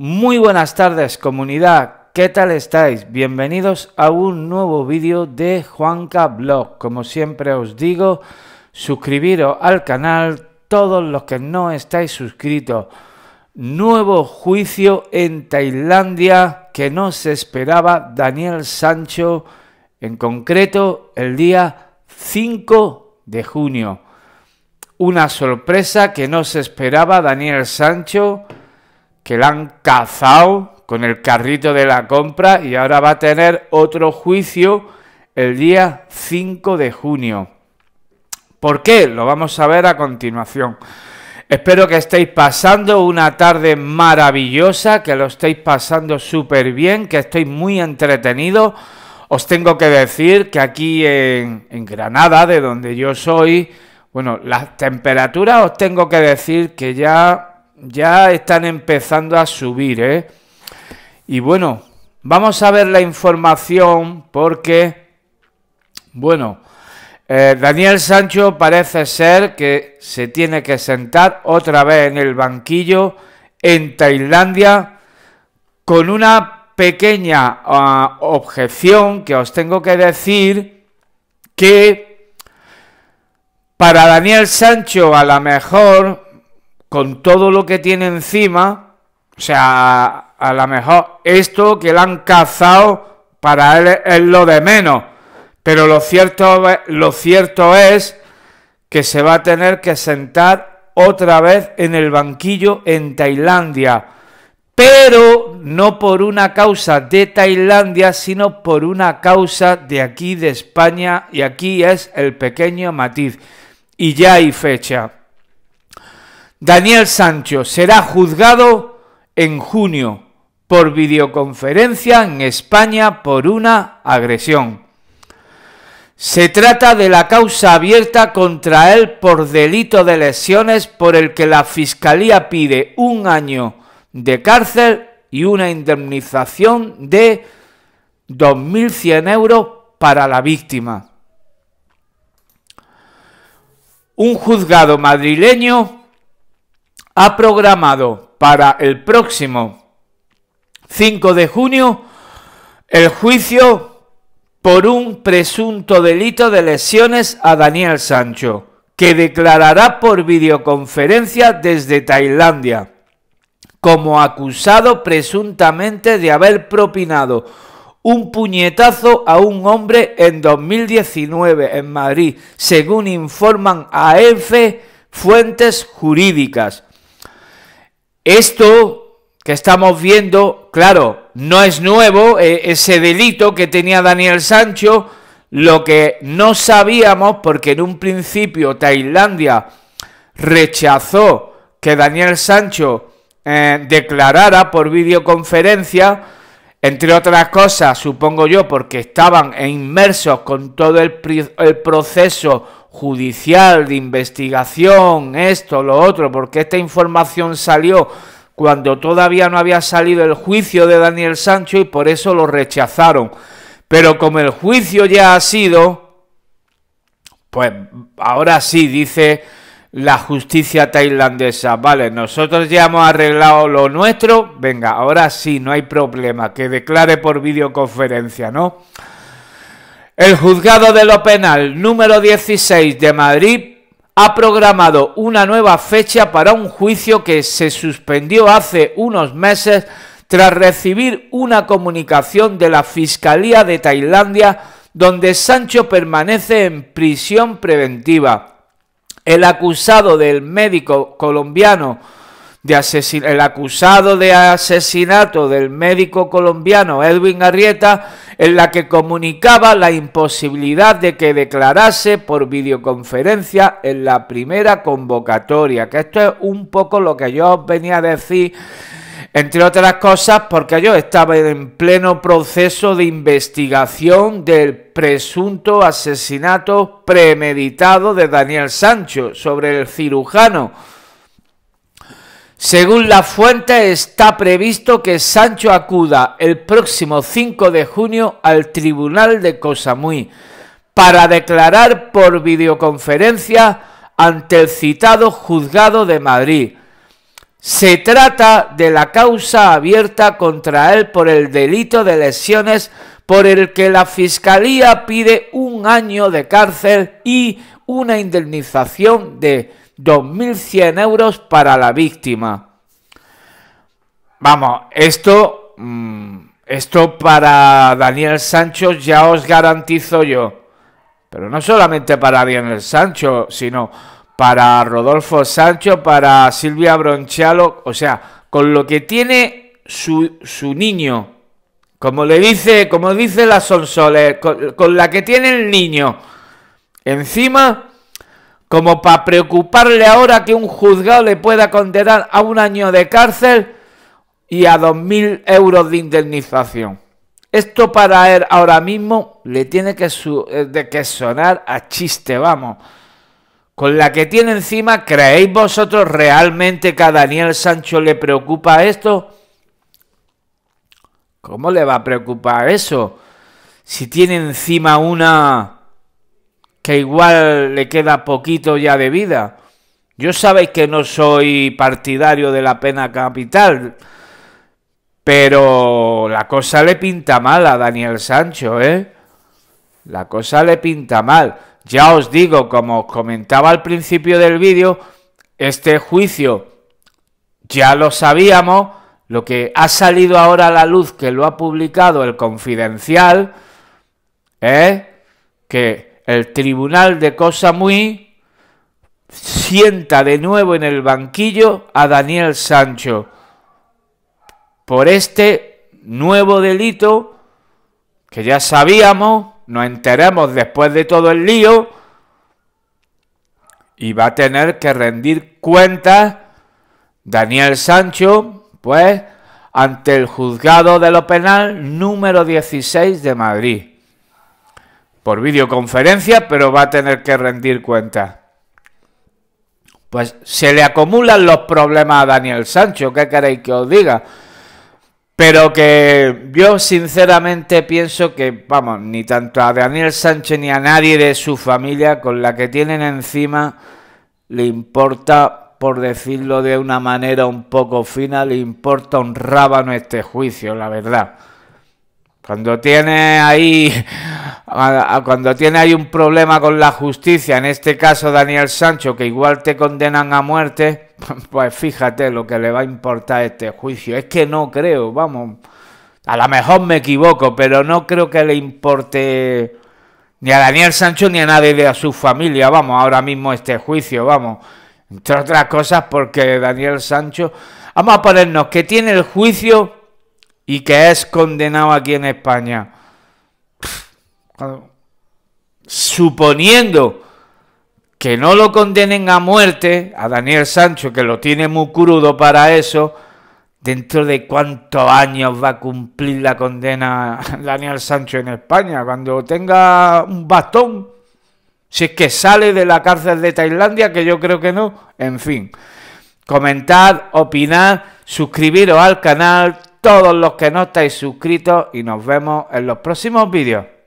Muy buenas tardes comunidad, ¿qué tal estáis? Bienvenidos a un nuevo vídeo de Juanca Blog. Como siempre os digo, suscribiros al canal todos los que no estáis suscritos. Nuevo juicio en Tailandia que no se esperaba Daniel Sancho, en concreto el día 5 de junio. Una sorpresa que no se esperaba Daniel Sancho que la han cazado con el carrito de la compra y ahora va a tener otro juicio el día 5 de junio. ¿Por qué? Lo vamos a ver a continuación. Espero que estéis pasando una tarde maravillosa, que lo estéis pasando súper bien, que estéis muy entretenido Os tengo que decir que aquí en, en Granada, de donde yo soy, bueno, las temperaturas os tengo que decir que ya ya están empezando a subir, ¿eh? Y bueno, vamos a ver la información porque, bueno, eh, Daniel Sancho parece ser que se tiene que sentar otra vez en el banquillo en Tailandia con una pequeña ah, objeción que os tengo que decir que para Daniel Sancho a lo mejor con todo lo que tiene encima, o sea, a lo mejor esto que le han cazado para él es lo de menos. Pero lo cierto, lo cierto es que se va a tener que sentar otra vez en el banquillo en Tailandia. Pero no por una causa de Tailandia, sino por una causa de aquí, de España. Y aquí es el pequeño matiz. Y ya hay fecha. Daniel Sancho será juzgado en junio por videoconferencia en España por una agresión. Se trata de la causa abierta contra él por delito de lesiones por el que la Fiscalía pide un año de cárcel y una indemnización de 2.100 euros para la víctima. Un juzgado madrileño ha programado para el próximo 5 de junio el juicio por un presunto delito de lesiones a Daniel Sancho, que declarará por videoconferencia desde Tailandia como acusado presuntamente de haber propinado un puñetazo a un hombre en 2019 en Madrid, según informan a EFE fuentes jurídicas. Esto que estamos viendo, claro, no es nuevo, eh, ese delito que tenía Daniel Sancho, lo que no sabíamos, porque en un principio Tailandia rechazó que Daniel Sancho eh, declarara por videoconferencia, entre otras cosas, supongo yo, porque estaban e inmersos con todo el, el proceso judicial, de investigación, esto, lo otro, porque esta información salió cuando todavía no había salido el juicio de Daniel Sancho y por eso lo rechazaron. Pero como el juicio ya ha sido, pues ahora sí, dice la justicia tailandesa. Vale, nosotros ya hemos arreglado lo nuestro. Venga, ahora sí, no hay problema. Que declare por videoconferencia, ¿no? El juzgado de lo penal número 16 de Madrid ha programado una nueva fecha para un juicio que se suspendió hace unos meses tras recibir una comunicación de la Fiscalía de Tailandia donde Sancho permanece en prisión preventiva. El acusado del médico colombiano de el acusado de asesinato del médico colombiano Edwin Arrieta, en la que comunicaba la imposibilidad de que declarase por videoconferencia en la primera convocatoria, que esto es un poco lo que yo venía a decir entre otras cosas porque yo estaba en pleno proceso de investigación del presunto asesinato premeditado de Daniel Sancho sobre el cirujano según la fuente, está previsto que Sancho acuda el próximo 5 de junio al Tribunal de Cosamuy para declarar por videoconferencia ante el citado juzgado de Madrid. Se trata de la causa abierta contra él por el delito de lesiones por el que la Fiscalía pide un año de cárcel y una indemnización de 2.100 euros para la víctima. Vamos, esto, mm, esto para Daniel Sancho ya os garantizo yo. Pero no solamente para Daniel Sancho, sino para Rodolfo Sancho, para Silvia Bronchialo... o sea, con lo que tiene su, su niño, como le dice, como dice la Sonsole... con la que tiene el niño, encima como para preocuparle ahora que un juzgado le pueda condenar a un año de cárcel y a 2.000 euros de indemnización. Esto para él ahora mismo le tiene que, eh, de que sonar a chiste, vamos. Con la que tiene encima, ¿creéis vosotros realmente que a Daniel Sancho le preocupa esto? ¿Cómo le va a preocupar eso? Si tiene encima una que igual le queda poquito ya de vida. Yo sabéis que no soy partidario de la pena capital, pero la cosa le pinta mal a Daniel Sancho, ¿eh? La cosa le pinta mal. Ya os digo, como os comentaba al principio del vídeo, este juicio ya lo sabíamos, lo que ha salido ahora a la luz que lo ha publicado el Confidencial, ¿eh? que el tribunal de Cosa Muy sienta de nuevo en el banquillo a Daniel Sancho por este nuevo delito que ya sabíamos, nos enteramos después de todo el lío, y va a tener que rendir cuentas Daniel Sancho, pues, ante el juzgado de lo penal número 16 de Madrid por videoconferencia, pero va a tener que rendir cuentas. Pues se le acumulan los problemas a Daniel Sancho, ¿qué queréis que os diga? Pero que yo sinceramente pienso que, vamos, ni tanto a Daniel Sánchez ni a nadie de su familia con la que tienen encima le importa, por decirlo de una manera un poco fina, le importa un rábano este juicio, la verdad. Cuando tiene ahí cuando tiene ahí un problema con la justicia, en este caso Daniel Sancho, que igual te condenan a muerte, pues fíjate lo que le va a importar este juicio. Es que no creo, vamos, a lo mejor me equivoco, pero no creo que le importe ni a Daniel Sancho ni a nadie de su familia, vamos, ahora mismo este juicio, vamos. Entre otras cosas porque Daniel Sancho, vamos a ponernos que tiene el juicio y que es condenado aquí en España. Suponiendo que no lo condenen a muerte, a Daniel Sancho, que lo tiene muy crudo para eso, dentro de cuántos años va a cumplir la condena Daniel Sancho en España, cuando tenga un bastón, si es que sale de la cárcel de Tailandia, que yo creo que no, en fin. Comentad, opinad, suscribiros al canal, todos los que no estáis suscritos y nos vemos en los próximos vídeos.